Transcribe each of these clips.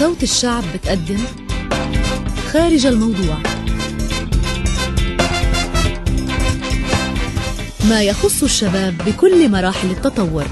صوت الشعب بتقدم خارج الموضوع ما يخص الشباب بكل مراحل التطور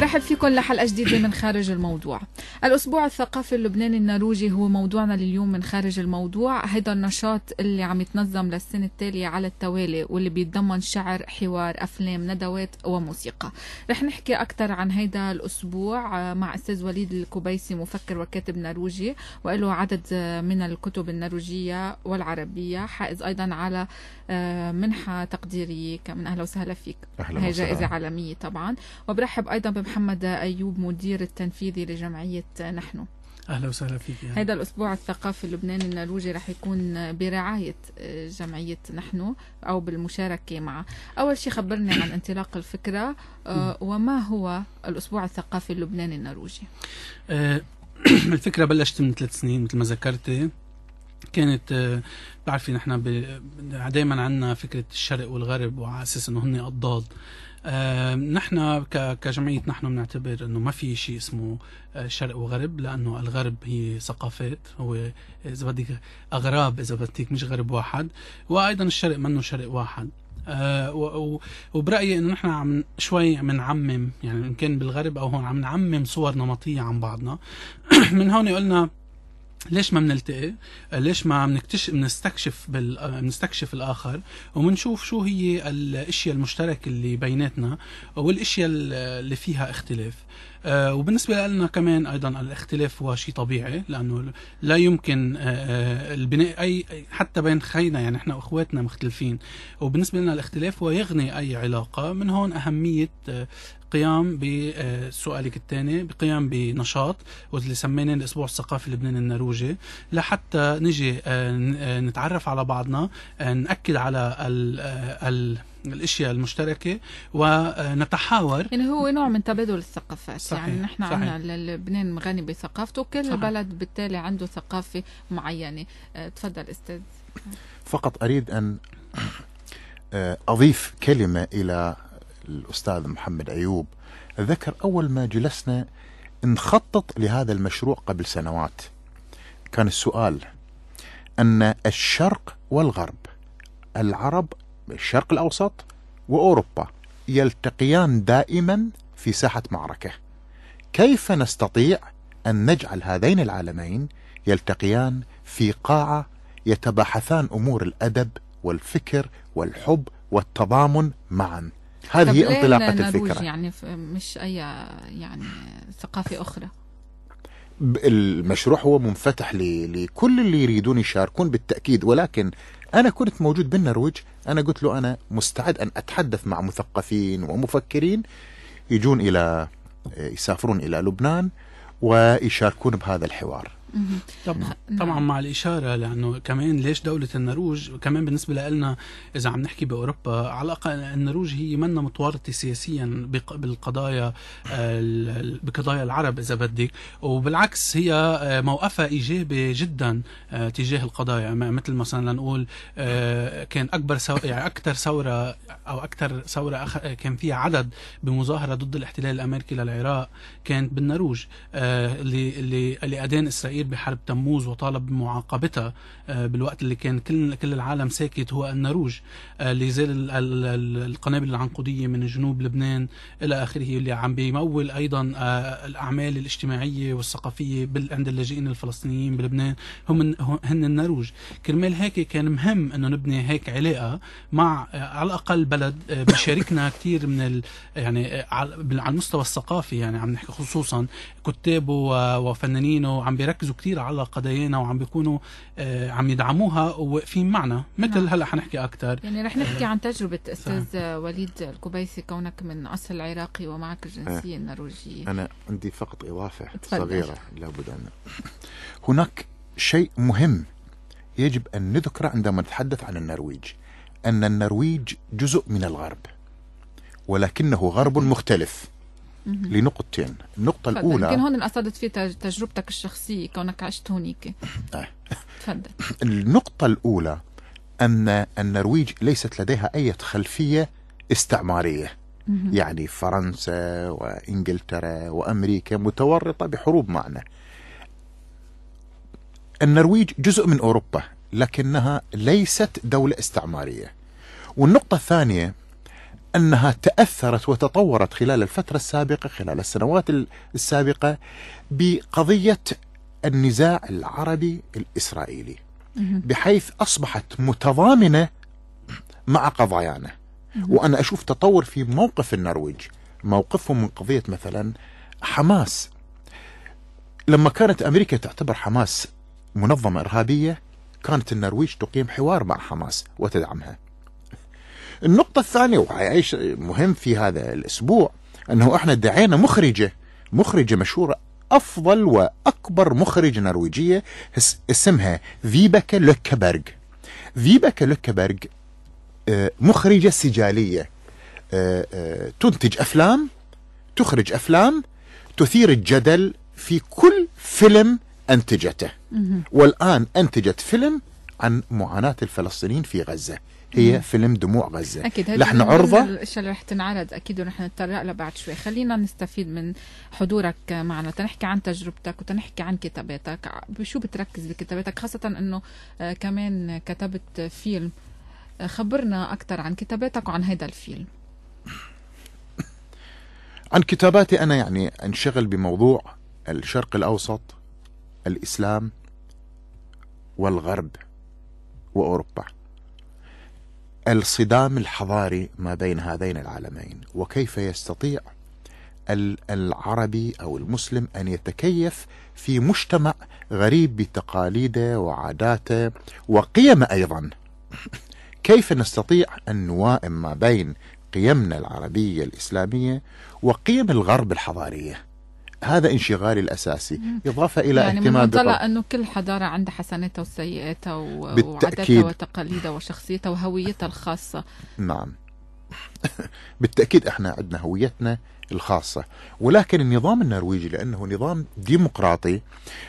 برحب فيكم لحلقة جديدة من خارج الموضوع الأسبوع الثقافي اللبناني النروجي هو موضوعنا لليوم من خارج الموضوع هذا النشاط اللي عم يتنظم للسنة التالية على التوالي واللي بيتضمن شعر حوار أفلام ندوات وموسيقى رح نحكي أكثر عن هيدا الأسبوع مع أستاذ وليد الكبيسي مفكر وكاتب نروجي وله عدد من الكتب النروجية والعربية حائز أيضا على آه، منحة تقديرية كمان أهلا وسهلا فيك أهلا هي جائزة عالمية طبعا وبرحب أيضا بمحمد أيوب مدير التنفيذي لجمعية نحن اهلا وسهلا فيك يعني. هذا الاسبوع الثقافي اللبناني النروجي رح يكون برعايه آه، جمعيه نحن او بالمشاركه معه اول شيء خبرني عن انطلاق الفكره آه، وما هو الاسبوع الثقافي اللبناني النروجي الفكره بلشت من ثلاث سنين مثل ما ذكرتي كانت آه، بتعرفي نحن دائما عندنا فكره الشرق والغرب وعلى اساس انه هن اضداد آه، نحن كجمعية نحن بنعتبر انه ما في شيء اسمه آه، شرق وغرب لانه الغرب هي ثقافات هو اذا بدك اغراب اذا بدك مش غرب واحد وايضا الشرق منه شرق واحد آه وبرايي انه نحن عم شوي عم نعمم يعني ان كان بالغرب او هون عم نعمم صور نمطيه عن بعضنا من هون قلنا ليش ما بنلتقي؟ ليش ما بنكتشف بنستكشف بال... بنستكشف الاخر وبنشوف شو هي الاشياء المشتركه اللي بيناتنا والاشياء اللي فيها اختلاف. آه، وبالنسبة لنا كمان أيضا الاختلاف هو شيء طبيعي لأنه لا يمكن آه، آه، البناء أي حتى بين خينا يعني إحنا وإخواتنا مختلفين وبالنسبة لنا الاختلاف هو يغني أي علاقة من هون أهمية قيام بسؤالك الثاني بقيام بنشاط واللي سميناه الاسبوع الثقافي اللبناني النروجي لحتى نجي نتعرف على بعضنا ناكد على ال الاشياء المشتركه ونتحاور يعني هو نوع من تبادل الثقافات صحيح. يعني نحن عندنا لبنان غني بثقافته وكل صحيح. بلد بالتالي عنده ثقافه معينه آه، تفضل استاذ فقط اريد ان آه، اضيف كلمه الى الاستاذ محمد ايوب ذكر اول ما جلسنا نخطط لهذا المشروع قبل سنوات كان السؤال ان الشرق والغرب العرب الشرق الأوسط وأوروبا يلتقيان دائما في ساحة معركة كيف نستطيع أن نجعل هذين العالمين يلتقيان في قاعة يتباحثان أمور الأدب والفكر والحب والتضامن معا هذه انطلاقة الفكرة يعني مش أي يعني ثقافة أخرى المشروع هو منفتح لكل اللي يريدون يشاركون بالتأكيد ولكن أنا كنت موجود بالنرويج أنا قلت له أنا مستعد أن أتحدث مع مثقفين ومفكرين يجون إلى يسافرون إلى لبنان ويشاركون بهذا الحوار طبعا طبعا مع الاشاره لانه كمان ليش دوله النرويج كمان بالنسبه لنا اذا عم نحكي باوروبا على الاقل النرويج هي منا متورطه سياسيا بالقضايا آه، بقضايا العرب اذا بدك وبالعكس هي آه، موقفها ايجابي جدا آه، تجاه القضايا مثل مثلا لنقول كان اكبر يعني اكثر ثوره او اكثر ثوره كان فيها عدد بمظاهره ضد الاحتلال الامريكي للعراق كانت بالنرويج اللي اللي اللي اذان اسرائيل الأخير بحرب تموز وطالب بمعاقبتها آه، بالوقت اللي كان كل كل العالم ساكت هو النروج اللي آه، زال القنابل العنقودية من جنوب لبنان إلى آخره اللي عم بيمول أيضا آه، الأعمال الاجتماعية والثقافية عند اللاجئين الفلسطينيين بلبنان هم هن النروج كرمال هيك كان مهم أنه نبني هيك علاقة مع على الأقل بلد بيشاركنا كثير من ال يعني على المستوى الثقافي يعني عم نحكي خصوصا كتابه وفنانينه عم بيركزوا بيركزوا كثير على قضايانا وعم بيكونوا آه، عم يدعموها وواقفين معنا مثل نعم. هلا حنحكي اكثر يعني رح نحكي آه، عن تجربه استاذ وليد الكبيسي كونك من اصل عراقي ومعك الجنسيه آه. النرويجيه انا عندي فقط اضافه صغيره لابد ان هناك شيء مهم يجب ان نذكره عندما نتحدث عن النرويج ان النرويج جزء من الغرب ولكنه غرب مختلف لنقطتين النقطة الأولى يمكن هون قصدت في تجربتك الشخصية كونك عشت هونيك آه. تفضل النقطة الأولى أن النرويج ليست لديها أي خلفية استعمارية يعني فرنسا وإنجلترا وأمريكا متورطة بحروب معنا النرويج جزء من أوروبا لكنها ليست دولة استعمارية والنقطة الثانية أنها تأثرت وتطورت خلال الفترة السابقة خلال السنوات السابقة بقضية النزاع العربي الإسرائيلي بحيث أصبحت متضامنة مع قضايانا وأنا أشوف تطور في موقف النرويج موقفهم من قضية مثلا حماس لما كانت أمريكا تعتبر حماس منظمة إرهابية كانت النرويج تقيم حوار مع حماس وتدعمها النقطة الثانية وهي مهم في هذا الأسبوع أنه إحنا دعينا مخرجة مخرجة مشهورة أفضل وأكبر مخرجة نرويجية اسمها فيبكا لوكبرغ فيبكا لوكبرغ آه، مخرجة سجالية آه، آه، تنتج أفلام تخرج أفلام تثير الجدل في كل فيلم أنتجته والآن أنتجت فيلم عن معاناة الفلسطينيين في غزة هي مم. فيلم دموع غزه اكيد نحن عرضه الاشياء اللي رح تنعرض اكيد ورح نتطرق لها بعد شوي خلينا نستفيد من حضورك معنا تنحكي عن تجربتك وتنحكي عن كتاباتك بشو بتركز بكتاباتك خاصه انه آه، كمان كتبت فيلم آه، خبرنا اكثر عن كتاباتك وعن هذا الفيلم عن كتاباتي انا يعني انشغل بموضوع الشرق الاوسط الاسلام والغرب واوروبا الصدام الحضاري ما بين هذين العالمين وكيف يستطيع العربي او المسلم ان يتكيف في مجتمع غريب بتقاليده وعاداته وقيمه ايضا كيف نستطيع ان نوائم ما بين قيمنا العربيه الاسلاميه وقيم الغرب الحضاريه هذا انشغالي الاساسي اضافه الى يعني اهتمام من منطلق انه كل حضاره عندها حسناتها وسيئاتها وعاداتها وتقاليدها وشخصيتها وهويتها الخاصه نعم بالتاكيد احنا عندنا هويتنا الخاصه ولكن النظام النرويجي لانه نظام ديمقراطي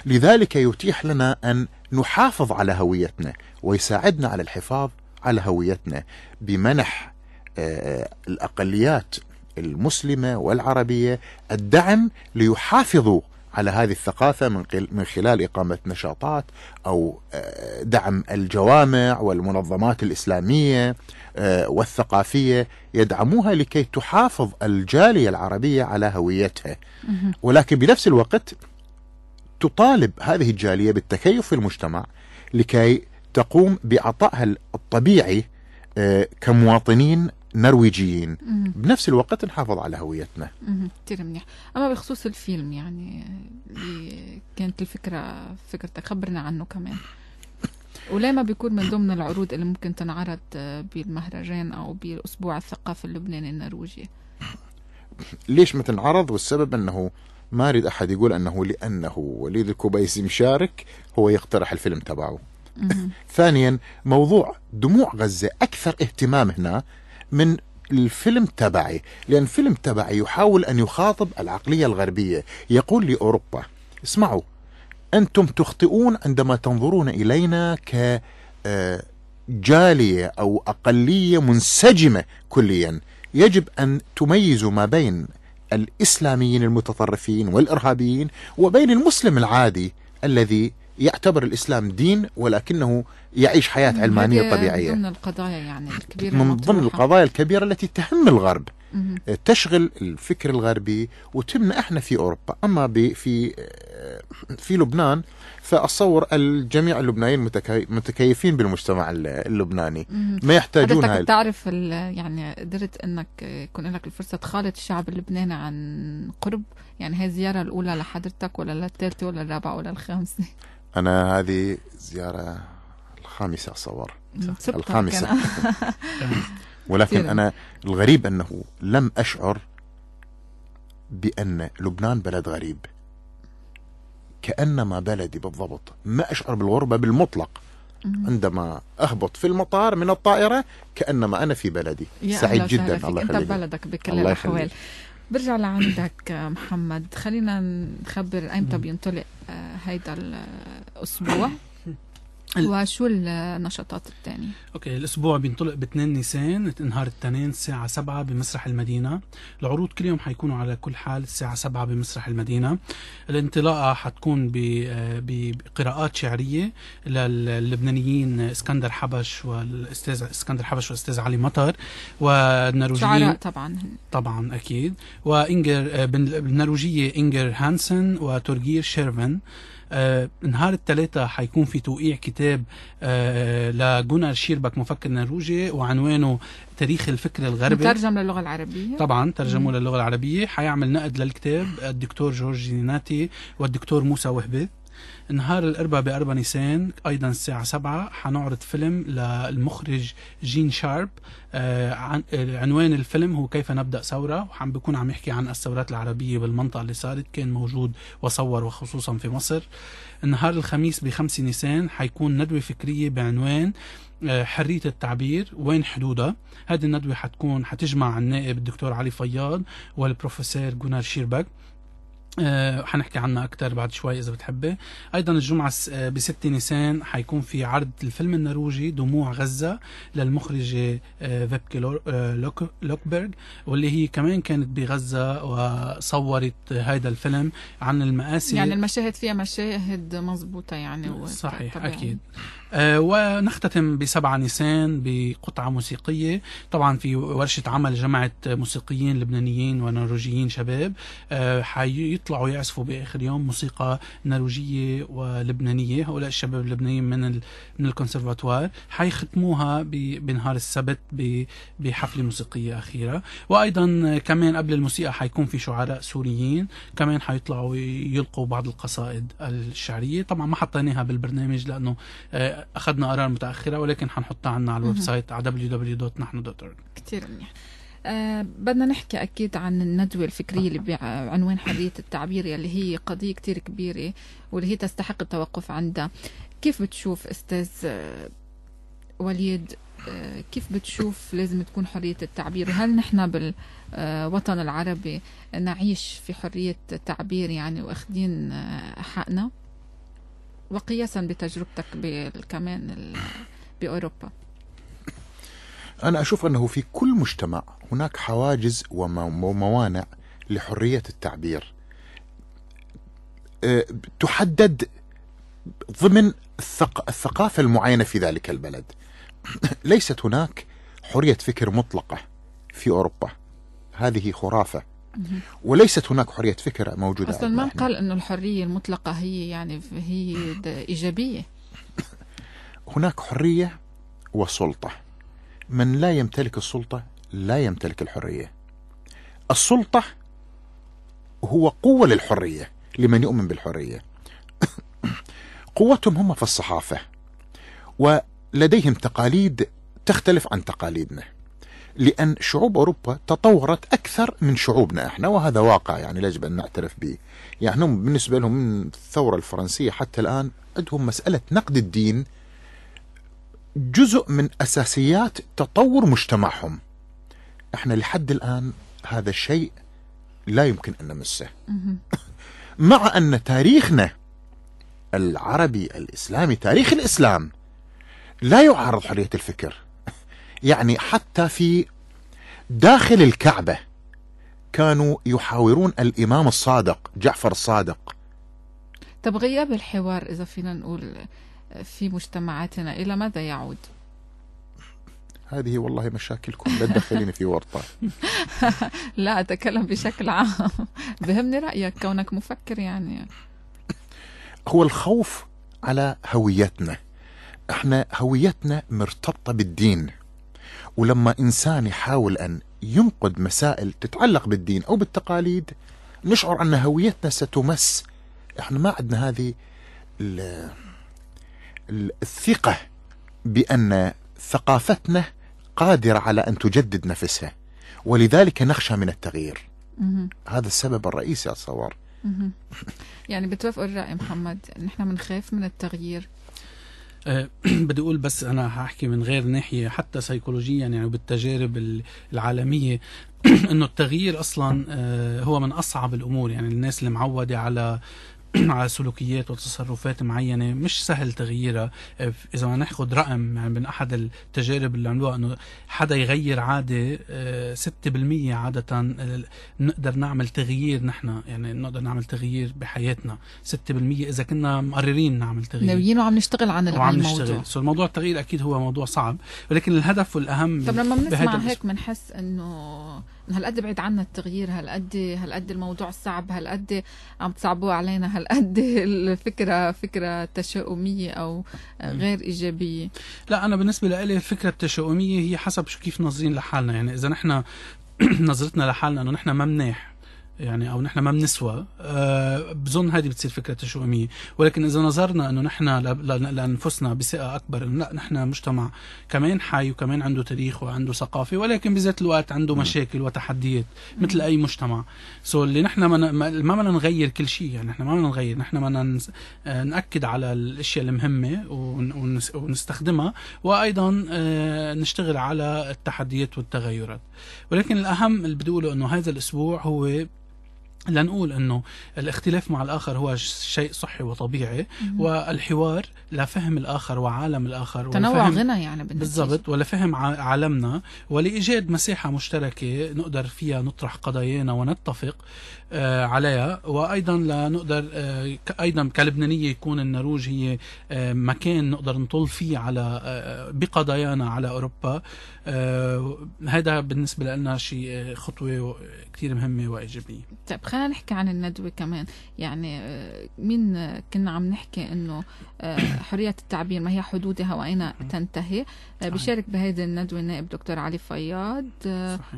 لذلك يتيح لنا ان نحافظ على هويتنا ويساعدنا على الحفاظ على هويتنا بمنح آه، الاقليات المسلمة والعربية الدعم ليحافظوا على هذه الثقافة من خلال إقامة نشاطات أو آه، دعم الجوامع والمنظمات الإسلامية آه، والثقافية يدعموها لكي تحافظ الجالية العربية على هويتها ولكن بنفس الوقت تطالب هذه الجالية بالتكيف في المجتمع لكي تقوم بعطائها الطبيعي آه، كمواطنين نرويجيين بنفس الوقت نحافظ على هويتنا كثير منيح اما بخصوص الفيلم يعني اللي كانت الفكره فكرتك خبرنا عنه كمان ولا ما بيكون من ضمن العروض اللي ممكن تنعرض بالمهرجان او بالاسبوع الثقافي اللبناني النرويجي ليش ما تنعرض والسبب انه ما اريد احد يقول انه لانه وليد الكوبيس مشارك هو يقترح الفيلم تبعه ثانيا موضوع دموع غزه اكثر اهتمام هنا من الفيلم تبعي لأن فيلم تبعي يحاول أن يخاطب العقلية الغربية يقول لأوروبا اسمعوا أنتم تخطئون عندما تنظرون إلينا ك آه، جالية أو أقلية منسجمة كليا يجب أن تميزوا ما بين الإسلاميين المتطرفين والإرهابيين وبين المسلم العادي الذي يعتبر الإسلام دين ولكنه يعيش حياة علمانية طبيعية من ضمن القضايا يعني الكبيرة من ضمن القضايا الكبيرة التي تهم الغرب تشغل الفكر الغربي وتمنا احنا في اوروبا اما في في لبنان فاصور الجميع اللبنانيين متكيفين بالمجتمع اللبناني ما يحتاجون هاي تعرف يعني قدرت انك يكون لك الفرصه تخالط الشعب اللبناني عن قرب يعني هي الزياره الاولى لحضرتك ولا للثالثه ولا الرابعه ولا الخامسه انا هذه زياره الخامسه اتصور الخامسه ولكن انا الغريب انه لم اشعر بان لبنان بلد غريب كانما بلدي بالضبط ما اشعر بالغربه بالمطلق عندما اهبط في المطار من الطائره كانما انا في بلدي سعيد جدا الله يخليك انت بلدك بكل الاحوال برجع لعندك آه، محمد خلينا نخبر ايمتى بينطلق آه، هيدا الاسبوع وشو النشاطات الثانية؟ اوكي الاسبوع بينطلق ب 2 نيسان نهار الاثنين الساعة 7 بمسرح المدينة، العروض كل يوم حيكونوا على كل حال الساعة 7 بمسرح المدينة، الانطلاقة حتكون آه، بقراءات شعرية للبنانيين اسكندر حبش والاستاذ اسكندر حبش والاستاذ علي مطر والنرويجيين شعراء طبعا طبعا اكيد وانجر آه، بالنرويجية انجر هانسن وتورجير شيرفن آه نهار الثلاثاء حيكون في توقيع كتاب آه شيربك مفكر نرويجي وعنوانه تاريخ الفكر الغربي مترجم للغه العربيه طبعا ترجمه مم. للغه العربيه حيعمل نقد للكتاب الدكتور جورج جيناتي والدكتور موسى وهبي نهار الأربعاء بأربع نيسان أيضا الساعة 7 حنعرض فيلم للمخرج جين شارب آه، عن آه، عنوان الفيلم هو كيف نبدأ ثورة وعم بكون عم يحكي عن الثورات العربية بالمنطقة اللي صارت كان موجود وصور وخصوصا في مصر نهار الخميس بخمسة نيسان حيكون ندوة فكرية بعنوان آه، حرية التعبير وين حدودها هذه الندوة حتكون حتجمع النائب الدكتور علي فياض والبروفيسور جونار شيربك أه حنحكي عنها أكثر بعد شوي إذا بتحبي أيضا الجمعة آه، ب 6 نيسان حيكون في عرض الفيلم النرويجي دموع غزة للمخرجة آه، فيبكي آه، لوكبرغ واللي هي كمان كانت بغزة وصورت هذا الفيلم عن المآسي يعني المشاهد فيها مشاهد مضبوطة يعني صحيح طبيعي. أكيد آه، ونختتم ب 7 نيسان بقطعة موسيقية طبعا في ورشة عمل جمعت موسيقيين لبنانيين ونرويجيين شباب آه، حيطلعوا يعزفوا بآخر يوم موسيقى نرويجية ولبنانية هؤلاء الشباب اللبنانيين من ال... من الكونسرفاتوار حيختموها ب... بنهار السبت ب... بحفلة موسيقية أخيرة وأيضا كمان قبل الموسيقى حيكون في شعراء سوريين كمان حيطلعوا يلقوا بعض القصائد الشعرية طبعا ما حطيناها بالبرنامج لأنه آه، اخذنا قرار متاخره ولكن حنحطها عنا على الويب سايت على www.nahnu.org كثير منيح أه بدنا نحكي أكيد عن الندوة الفكرية اللي بعنوان حرية التعبير اللي هي قضية كتير كبيرة واللي هي تستحق التوقف عندها كيف بتشوف أستاذ آه، وليد آه، كيف بتشوف لازم تكون حرية التعبير وهل نحن بالوطن العربي نعيش في حرية التعبير يعني واخدين آه، حقنا؟ وقياسا بتجربتك كمان باوروبا انا اشوف انه في كل مجتمع هناك حواجز وموانع لحريه التعبير أه، تحدد ضمن الثقافه المعينه في ذلك البلد ليست هناك حريه فكر مطلقه في اوروبا هذه خرافه وليست هناك حريه فكر موجوده اصلا من قال انه الحريه المطلقه هي يعني هي ايجابيه هناك حريه وسلطه من لا يمتلك السلطه لا يمتلك الحريه السلطه هو قوه للحريه لمن يؤمن بالحريه قوتهم هم في الصحافه ولديهم تقاليد تختلف عن تقاليدنا لأن شعوب أوروبا تطورت أكثر من شعوبنا إحنا وهذا واقع يعني يجب أن نعترف به يعني هم بالنسبة لهم من الثورة الفرنسية حتى الآن عندهم مسألة نقد الدين جزء من أساسيات تطور مجتمعهم إحنا لحد الآن هذا الشيء لا يمكن أن نمسه مع أن تاريخنا العربي الإسلامي تاريخ الإسلام لا يعارض حرية الفكر يعني حتى في داخل الكعبة كانوا يحاورون الإمام الصادق جعفر الصادق طب غياب الحوار إذا فينا نقول في مجتمعاتنا إلى ماذا يعود؟ هذه والله مشاكلكم لا تدخليني في ورطة لا أتكلم بشكل عام بهمني رأيك كونك مفكر يعني هو الخوف على هويتنا احنا هويتنا مرتبطة بالدين ولما إنسان يحاول أن ينقد مسائل تتعلق بالدين أو بالتقاليد نشعر أن هويتنا ستمس إحنا ما عندنا هذه الثقة بأن ثقافتنا قادرة على أن تجدد نفسها ولذلك نخشى من التغيير هذا السبب الرئيسي أتصور يعني بتوافق الرأي محمد نحن بنخاف من التغيير آه، بدي اقول بس انا هحكي من غير ناحيه حتى سيكولوجيا يعني بالتجارب العالميه انه التغيير اصلا آه، هو من اصعب الامور يعني الناس اللي معوده على على سلوكيات وتصرفات معينه مش سهل تغييرها اذا ما ناخذ رقم يعني من احد التجارب اللي عملوها انه حدا يغير عاده 6% آه، عاده نقدر نعمل تغيير نحن يعني نقدر نعمل تغيير بحياتنا 6% اذا كنا مقررين نعمل تغيير ناويين وعم نشتغل عن الموضوع وعم نشتغل سو الموضوع التغيير اكيد هو موضوع صعب ولكن الهدف والاهم طب لما بنسمع هيك بنحس انه هالقد بعيد عنا التغيير هالقد هالقد الموضوع صعب هالقد عم تصعبوه علينا هالقد الفكره فكره تشاؤميه او غير ايجابيه لا انا بالنسبه لي الفكره التشاؤميه هي حسب شو كيف ناظرين لحالنا يعني اذا نحن نظرتنا لحالنا انه نحن ما مناح يعني او نحن ما بنسوى أه بظن هذه بتصير فكره تشؤميه ولكن اذا نظرنا انه نحن لانفسنا بثقه اكبر انه لا نحن مجتمع كمان حي وكمان عنده تاريخ وعنده ثقافه ولكن بذات الوقت عنده مشاكل وتحديات مثل اي مجتمع سو اللي نحن ما بدنا نغير كل شيء يعني نحن ما بدنا نغير نحن بدنا آه، ناكد على الاشياء المهمه ونستخدمها وايضا آه، نشتغل على التحديات والتغيرات ولكن الاهم اللي بدي اقوله انه هذا الاسبوع هو لنقول انه الاختلاف مع الاخر هو شيء صحي وطبيعي مم. والحوار لفهم الاخر وعالم الاخر تنوع غنى يعني بالضبط ولفهم عالمنا ولايجاد مساحه مشتركه نقدر فيها نطرح قضايانا ونتفق آه عليها وايضا لنقدر آه ايضا كلبنانيه يكون النروج هي آه مكان نقدر نطل فيه على آه، بقضايانا على اوروبا آه، هذا بالنسبه لنا شيء آه، خطوه كثير مهمه وايجابيه طيب خلينا نحكي عن الندوه كمان يعني آه، مين آه، كنا عم نحكي انه آه، حريه التعبير ما هي حدودها واين تنتهي بشارك بهيدي الندوه النائب دكتور علي فياض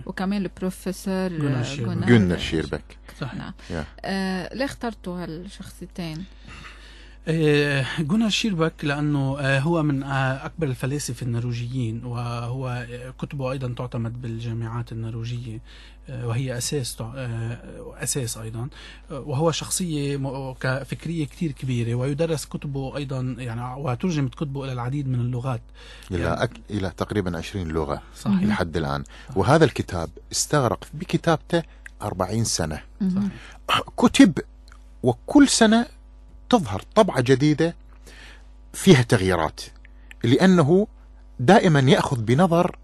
وكمان البروفيسور جنر شيربك صح نعم ليه اخترتوا هالشخصيتين آه، جونر شيربك لأنه آه، هو من آه، أكبر الفلاسفة النرويجيين وهو كتبه أيضا تعتمد بالجامعات النرويجية وهي أساس أساس أيضا وهو شخصية كفكرية كثير كبيرة ويدرس كتبه أيضا يعني وترجمت كتبه إلى العديد من اللغات إلى يعني أك... إلى تقريبا 20 لغة صحيح. لحد الآن صحيح. وهذا الكتاب استغرق بكتابته 40 سنة صحيح. كتب وكل سنة تظهر طبعة جديدة فيها تغييرات لأنه دائما يأخذ بنظر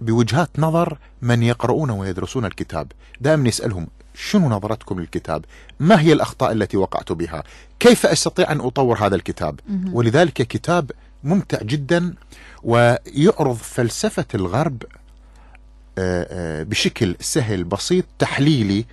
بوجهات نظر من يقرؤون ويدرسون الكتاب دائما يسألهم شنو نظرتكم للكتاب ما هي الأخطاء التي وقعت بها كيف أستطيع أن أطور هذا الكتاب ولذلك كتاب ممتع جدا ويعرض فلسفة الغرب آه، آه، بشكل سهل بسيط تحليلي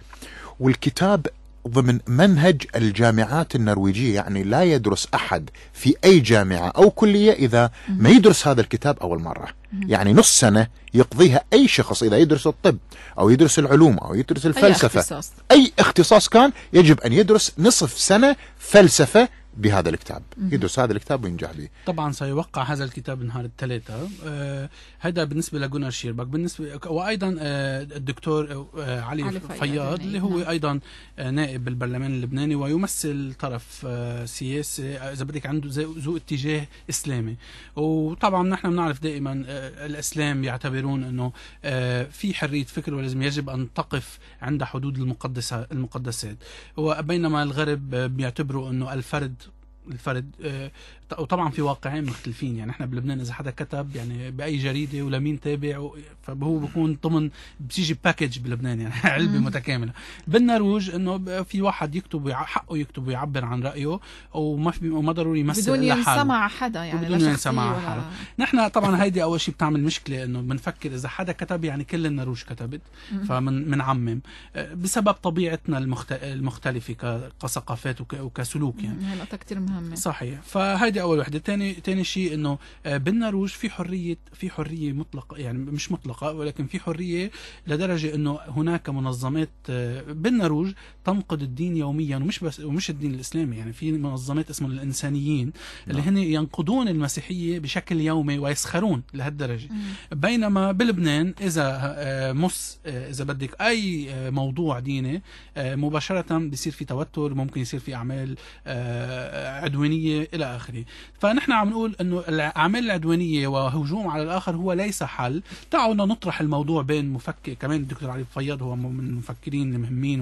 والكتاب ضمن منهج الجامعات النرويجية يعني لا يدرس أحد في أي جامعة أو كلية إذا ما يدرس هذا الكتاب أول مرة يعني نص سنة يقضيها أي شخص إذا يدرس الطب أو يدرس العلوم أو يدرس الفلسفة أي اختصاص, أي اختصاص كان يجب أن يدرس نصف سنة فلسفة بهذا الكتاب يدرس هذا الكتاب وينجح به طبعا سيوقع هذا الكتاب نهار الثلاثاء آه هذا بالنسبه لجونر شيربك بالنسبه وايضا آه الدكتور آه علي, علي فياض, فياض اللي هو نعم. ايضا آه نائب بالبرلمان اللبناني ويمثل طرف آه سياسي آه، اذا بدك عنده ذو اتجاه اسلامي وطبعا نحن بنعرف دائما آه الاسلام يعتبرون انه آه في حريه فكر ولازم يجب ان تقف عند حدود المقدسه المقدسات وبينما الغرب آه، بيعتبروا انه الفرد il fare eh, وطبعا في واقعين مختلفين يعني احنا بلبنان اذا حدا كتب يعني باي جريده ولا مين تابع فهو بكون ضمن بتيجي باكج بلبنان يعني علبه متكامله بالنروج انه في واحد يكتب حقه يكتب ويعبر عن رايه وما في وما ضروري يمثل بدون ينسمع حدا يعني بدون ينسمع حدا نحن طبعا هيدي اول شيء بتعمل مشكله انه بنفكر اذا حدا كتب يعني كل النروج كتبت فمن أه، بسبب طبيعتنا المختلفه كثقافات وكسلوك يعني هي نقطه كثير مهمه صحيح فهيدي هيدي اول وحده ثاني ثاني شيء انه آه، بالنرويج في حريه في حريه مطلقه يعني مش مطلقه ولكن في حريه لدرجه انه هناك منظمات آه، بالنرويج تنقد الدين يوميا ومش بس ومش الدين الاسلامي يعني في منظمات اسمها الانسانيين نعم. اللي هن ينقدون المسيحيه بشكل يومي ويسخرون لهالدرجه بينما بلبنان اذا آه، مس اذا بدك اي موضوع ديني مباشره بصير في توتر ممكن يصير في اعمال عدوانيه الى اخره فنحن عم نقول انه الاعمال العدوانيه وهجوم على الاخر هو ليس حل تعالوا نطرح الموضوع بين مفكر كمان الدكتور علي فياض هو من المفكرين المهمين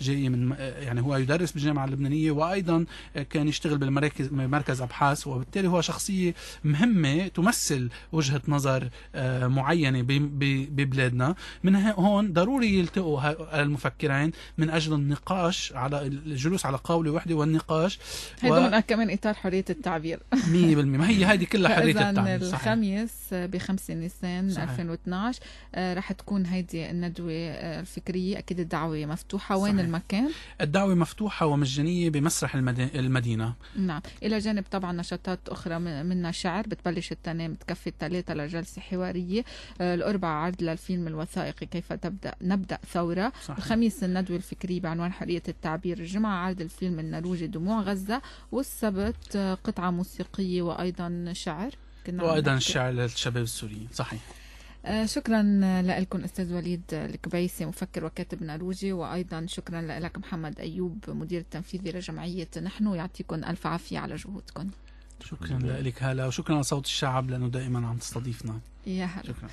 وجاي من يعني هو يدرس بالجامعه اللبنانيه وايضا كان يشتغل بالمراكز مركز ابحاث وبالتالي هو شخصيه مهمه تمثل وجهه نظر آه، معينه ببلادنا من هون ضروري يلتقوا المفكرين من اجل النقاش على الجلوس على قاوله واحده والنقاش هذا و... كمان اطار حريه التعبير الخبير 100% ما هي هذه كلها حريه التعبير الخميس ب 5 نيسان 2012 آه، رح تكون هيدي الندوه آه، الفكريه اكيد الدعوه مفتوحه وين صحيح. المكان الدعوه مفتوحه ومجانيه بمسرح المدينه نعم الى جانب طبعا نشاطات اخرى منها شعر بتبلش التنام بتكفي الثلاثه لجلسه حواريه آه، الاربعاء عرض للفيلم الوثائقي كيف تبدا نبدا ثوره صحيح. الخميس الندوه الفكريه بعنوان حريه التعبير الجمعه عرض الفيلم النرويجي دموع غزه والسبت قطعه موسيقية وأيضا شعر كنا وأيضا الشعر للشباب السوريين صحيح آه، شكرا لكم استاذ وليد الكبيسي مفكر وكاتب نروجي وايضا شكرا لك محمد ايوب مدير التنفيذي لجمعيه نحن يعطيكم الف عافيه على جهودكم شكرا لك هلا وشكرا لصوت الشعب لانه دائما عم تستضيفنا يا هلا شكرا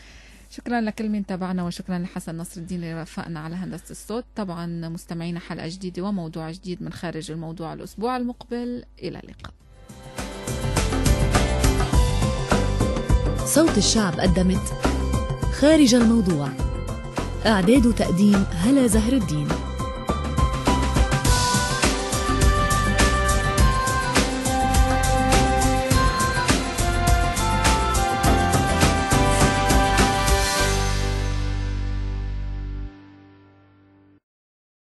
شكرا لكل من تابعنا وشكرا لحسن نصر الدين اللي رافقنا على هندسه الصوت طبعا مستمعينا حلقه جديده وموضوع جديد من خارج الموضوع الاسبوع المقبل الى اللقاء صوت الشعب قدمت خارج الموضوع إعداد تقديم هلا زهر الدين